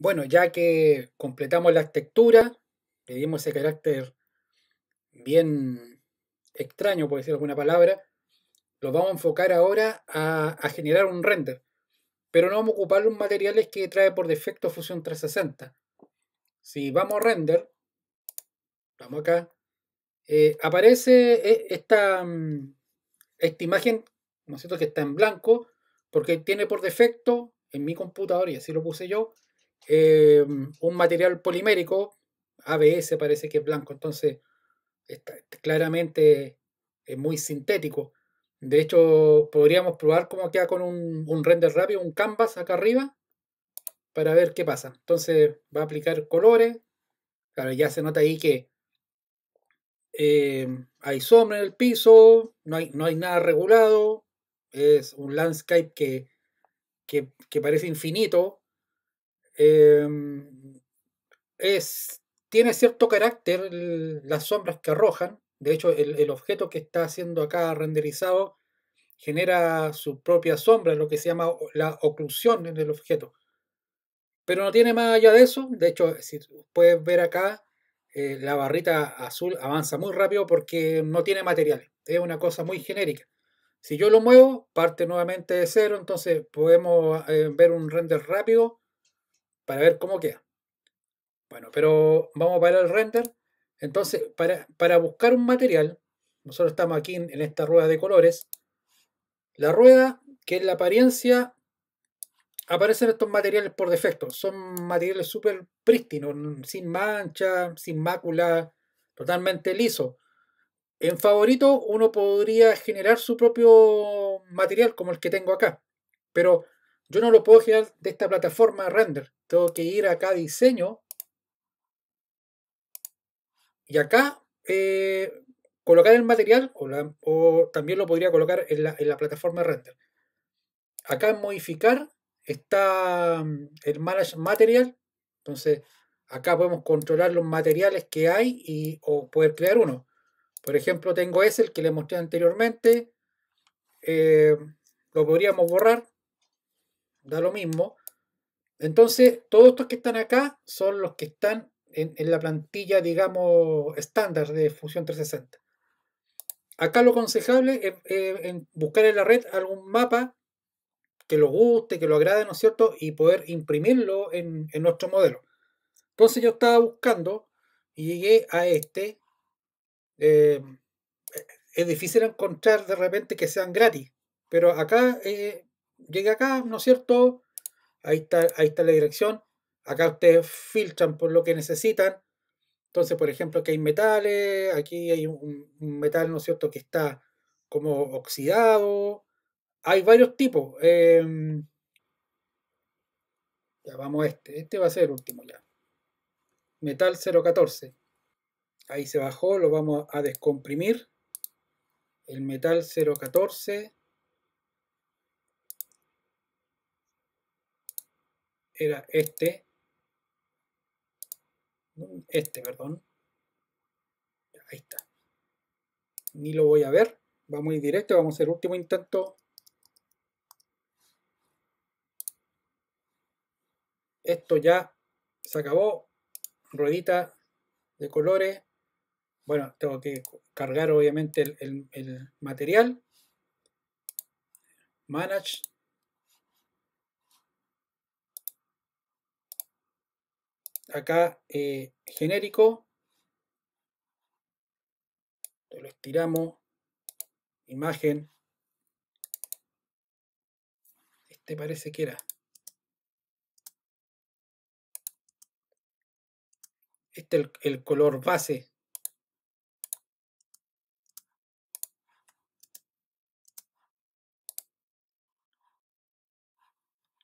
Bueno, ya que completamos la textura, le dimos ese carácter bien extraño, por decir alguna palabra, lo vamos a enfocar ahora a, generar un render. Pero no vamos a ocupar los materiales que trae por defecto Fusion 360. Si vamos a render, vamos acá, eh, aparece eh, esta, mm, esta imagen, ¿no es cierto?, que está en blanco, porque tiene por defecto en mi computador, y así lo puse yo, Em, un material polimérico, ABS parece que es blanco, entonces está, claramente es eh, muy sintético. De hecho, podríamos probar cómo queda con un, render rápido, un canvas acá arriba, para ver qué pasa. Entonces va a aplicar colores, claro, ya se nota ahí que em, hay sombra en el piso, no hay, no hay nada regulado, es un landscape que, que parece infinito, Em, es, tiene cierto carácter las sombras que arrojan. De hecho, el, objeto que está haciendo acá renderizado genera su propia sombra, lo que se llama la oclusión en el objeto. Pero no tiene más allá de eso. De hecho, si puedes ver acá, eh, la barrita azul avanza muy rápido porque no tiene material. Es una cosa muy genérica. Si yo lo muevo, parte nuevamente de cero, entonces podemos eh, ver un render rápido para ver cómo queda. Bueno, pero vamos a el render. Entonces, para, buscar un material, nosotros estamos aquí en, esta rueda de colores. La rueda, que es la apariencia, aparecen estos materiales por defecto. Son materiales súper prístinos, sin mancha, sin mácula, totalmente liso. En favorito uno podría generar su propio material como el que tengo acá. Pero yo no lo puedo crear de esta plataforma render. Tengo que ir acá a diseño. Y acá eh, colocar el material o, también lo podría colocar en la, plataforma render. Acá en modificar está mm, el manage material. Entonces acá podemos controlar los materiales que hay y, o poder crear uno. Por ejemplo, tengo ese, el que le mostré anteriormente. Eh, lo podríamos borrar da lo mismo. Entonces, todos estos que están acá son los que están en, la plantilla, digamos, estándar de fusión 360. Acá lo aconsejable es buscar en la red algún mapa que lo guste, que lo agrade, ¿no es cierto? Y poder imprimirlo en, nuestro modelo. Entonces yo estaba buscando y llegué a este. Eh, es difícil encontrar de repente que sean gratis, pero acá eh, llegué acá, ¿no es cierto? Ahí está, ahí está la dirección. Acá ustedes filtran por lo que necesitan. Entonces, por ejemplo, aquí hay metales, aquí hay un, metal, ¿no es cierto?, que está como oxidado. Hay varios tipos. Em, ya vamos a este. Este va a ser el último ya. Metal 014. Ahí se bajó, lo vamos a descomprimir. El metal 014. era este. Este, perdón. Ahí está. Ni lo voy a ver. Vamos a ir directo. Vamos a hacer último intento. Esto ya se acabó. Ruedita de colores. Bueno, tengo que cargar obviamente el material. Manage acá eh, genérico. Lo estiramos. Imagen. Este parece que era. Este el color base.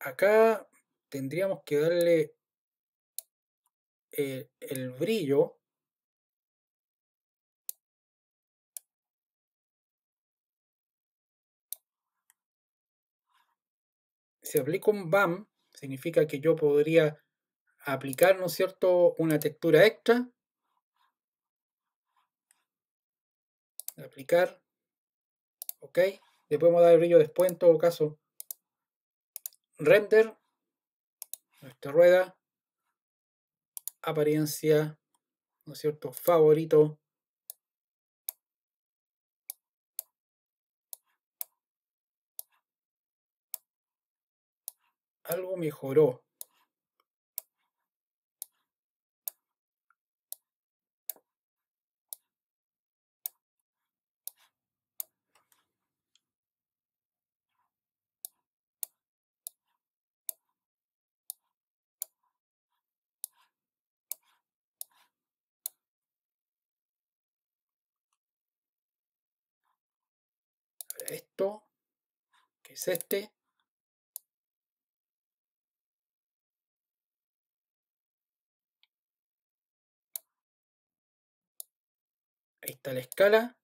Acá tendríamos que darle eh, el brillo si aplico un BAM, significa que yo podría aplicar, ¿no es cierto?, una textura extra. Aplicar. Ok. Le podemos dar el brillo después en todo caso. Render. Nuestra rueda apariencia, ¿no es cierto? Favorito. Algo mejoró. es este. Ahí está la escala.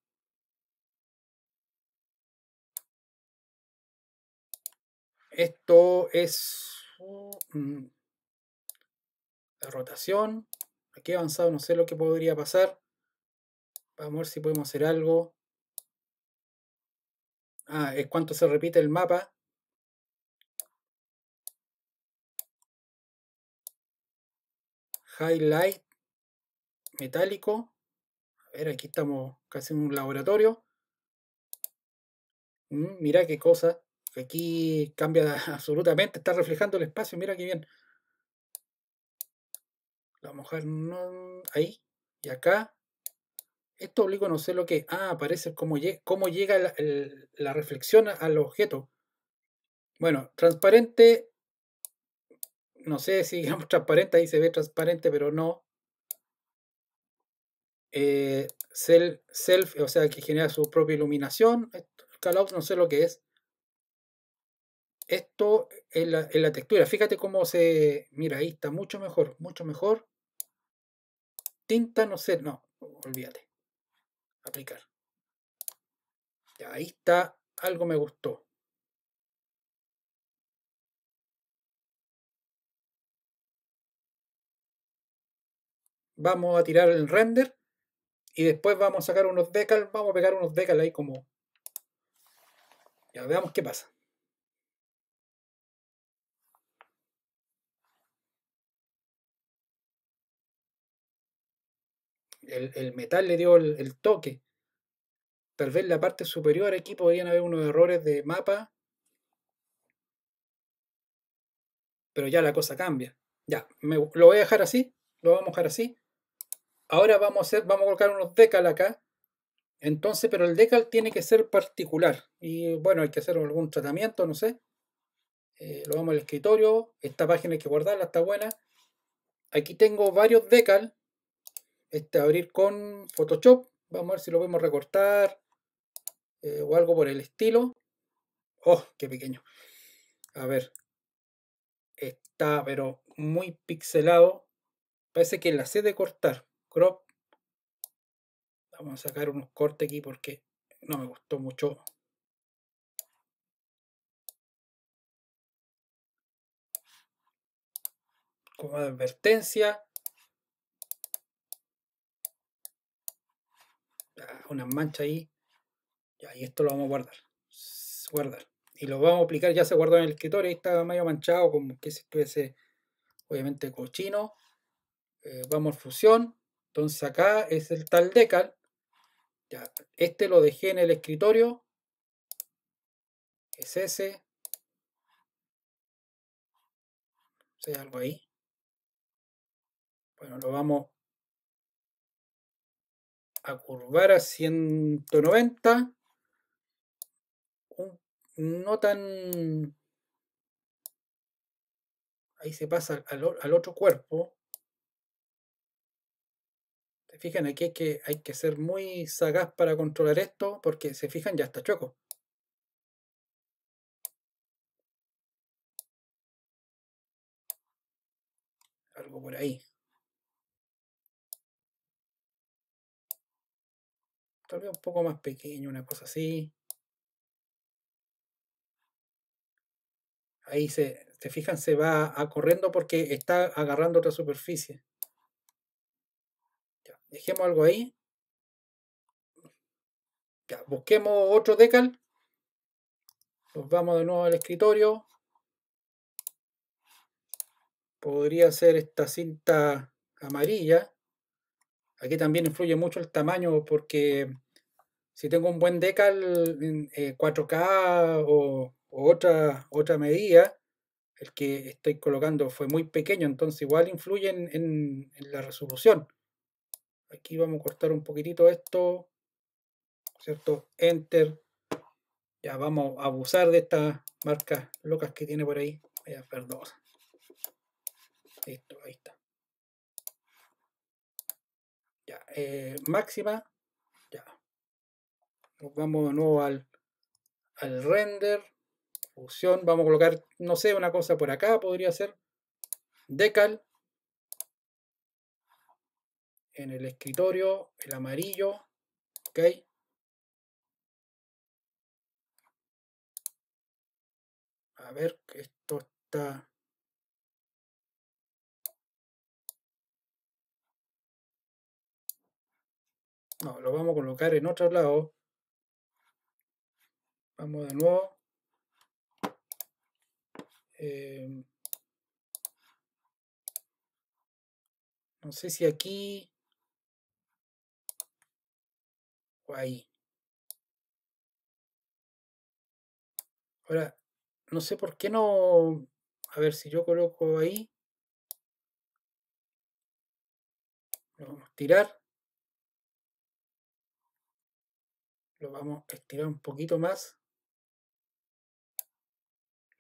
Esto es mm, la rotación. Aquí avanzado no sé lo que podría pasar. Vamos a ver si podemos hacer algo. Ah, es cuánto se repite el mapa. Highlight. Metálico. A ver, aquí estamos casi en un laboratorio. Mm, mira qué cosa. Aquí cambia absolutamente. Está reflejando el espacio. Mira qué bien. La mujer no... Ahí. Y acá esto obliga no sé lo que, ah, aparece cómo, cómo llega la reflexión al objeto. Bueno, transparente, no sé si digamos transparente, ahí se ve transparente, pero no. Eh, self, self, o sea, que genera su propia iluminación. Callout no sé lo que es. Esto es la, en la textura. Fíjate cómo se... Mira, ahí está mucho mejor, mucho mejor. Tinta, no sé, no, olvídate aplicar. ahí está, algo me gustó. Vamos a tirar el render y después vamos a sacar unos decals, vamos a pegar unos decals ahí como... Ya, veamos qué pasa. el, metal le dio el, toque. Tal vez la parte superior aquí podrían haber unos errores de mapa. Pero ya la cosa cambia. Ya, me, lo voy a dejar así. Lo vamos a dejar así. Ahora vamos a, vamos a colocar unos decal acá. Entonces, pero el decal tiene que ser particular. Y bueno, hay que hacer algún tratamiento, no sé. Eh, lo vamos al escritorio. Esta página hay que guardarla, está buena. Aquí tengo varios decals este, abrir con Photoshop. Vamos a ver si lo podemos recortar eh, o algo por el estilo. ¡Oh, qué pequeño! A ver. Está, pero muy pixelado. Parece que la sé de cortar. Crop. Vamos a sacar unos cortes aquí porque no me gustó mucho. Como advertencia, Ah, una mancha ahí. Ya, y esto lo vamos a guardar. Guardar. Y lo vamos a aplicar, ya se guardó en el escritorio, ahí está medio manchado, como que se estuviese, obviamente, cochino. Eh, vamos a fusión. Entonces acá es el tal decal. Ya, este lo dejé en el escritorio. Es ese. O sea, algo ahí. Bueno, lo vamos a curvar a 190. No tan... Ahí se pasa al, otro cuerpo. ¿Se fijan? Aquí que, hay que ser muy sagaz para controlar esto porque, se fijan, ya está choco. Algo por ahí. un poco más pequeño, una cosa así. Ahí se, fijan, se va corriendo porque está agarrando otra superficie. dejemos algo ahí. busquemos otro decal. Nos vamos de nuevo al escritorio. Podría ser esta cinta amarilla. Aquí también influye mucho el tamaño porque si tengo un buen decal 4K eh, o, otra, otra medida, el que estoy colocando fue muy pequeño, entonces igual influye en, la resolución. Aquí vamos a cortar un poquitito esto, ¿cierto? Enter. Ya vamos a abusar de estas marcas locas que tiene por ahí. hacer dos. Listo, ahí está. Ya, eh, máxima vamos de nuevo al, al render, Función. vamos a colocar, no sé, una cosa por acá podría ser, decal, en el escritorio, el amarillo, ok. A ver, esto está... No, lo vamos a colocar en otro lado. Vamos de nuevo. Eh, no sé si aquí o ahí. Ahora, no sé por qué no... A ver, si yo coloco ahí. Lo vamos a estirar. Lo vamos a estirar un poquito más.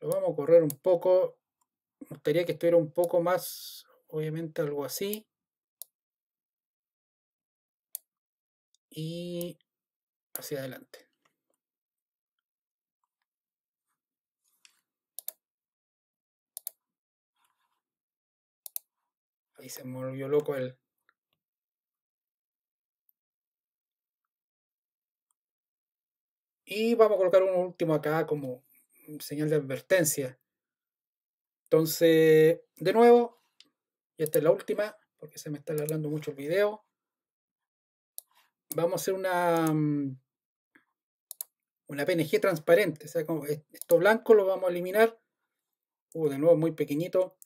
Lo vamos a correr un poco. Me gustaría que estuviera un poco más, obviamente algo así. Y hacia adelante. Ahí se me volvió loco el... Y vamos a colocar un último acá como Mm, señal de advertencia. Entonces, de nuevo, y esta es la última, porque se me está alargando mucho el video. Vamos a hacer una, mm, una PNG transparente. O sea, como e-, esto blanco lo vamos a eliminar. Uh, de nuevo, muy pequeñito.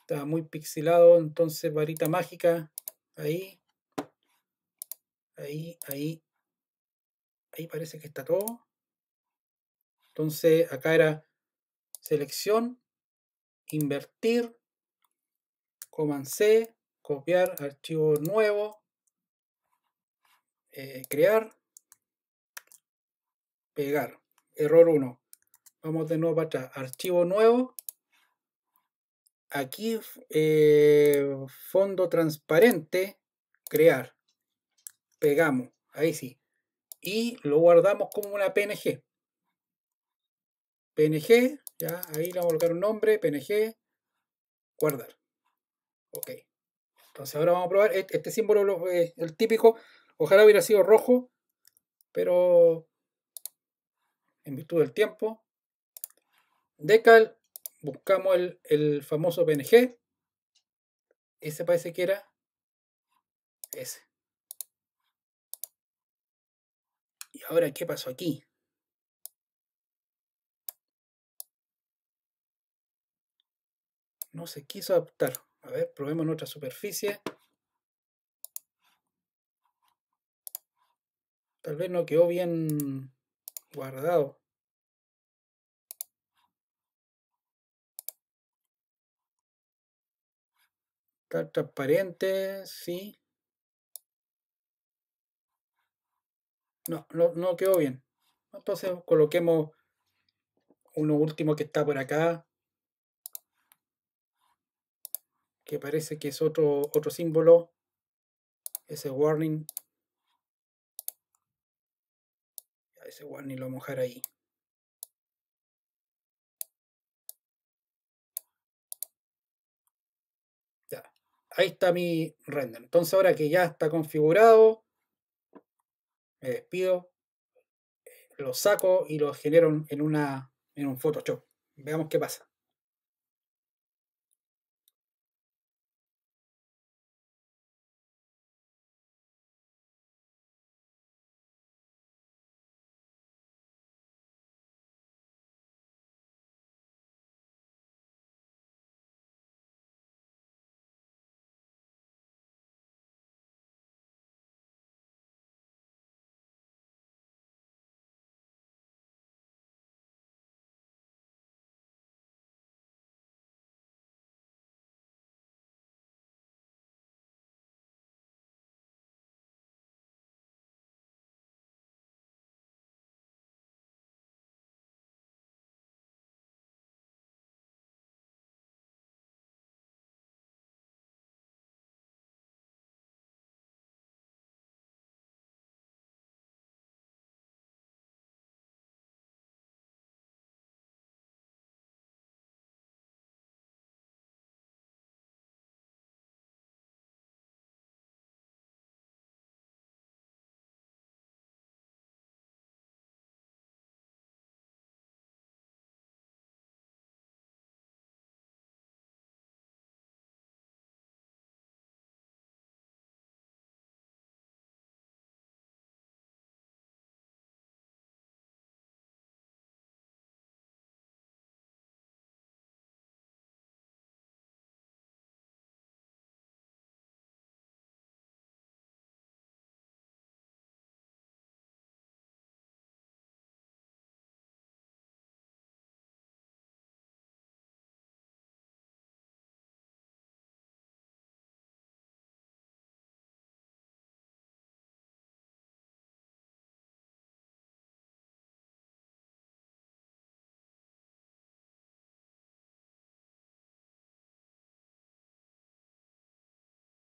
Está muy pixelado, entonces varita mágica. Ahí. Ahí, ahí. Ahí parece que está todo. Entonces, acá era selección, invertir, command C, copiar archivo nuevo, eh, crear, pegar. Error 1. Vamos de nuevo para atrás. Archivo nuevo. Aquí eh, fondo transparente, crear. Pegamos. Ahí sí. Y lo guardamos como una PNG. PNG, ya, ahí le vamos a colocar un nombre, PNG, guardar. Ok. Entonces ahora vamos a probar. Este, este símbolo, es eh, el típico, ojalá hubiera sido rojo, pero en virtud del tiempo. Decal, buscamos el, el famoso PNG. Ese parece que era ese. ¿Y ahora qué pasó aquí? no se quiso adaptar. A ver, probemos en otra superficie. Tal vez no quedó bien guardado. Está transparente, sí. No, no, no quedó bien. Entonces coloquemos uno último que está por acá. que parece que es otro, otro símbolo, ese warning. Ese warning lo vamos a dejar ahí. Ya, ahí está mi render. Entonces ahora que ya está configurado, me despido, eh, lo saco y lo genero en, una, en un Photoshop. Veamos qué pasa.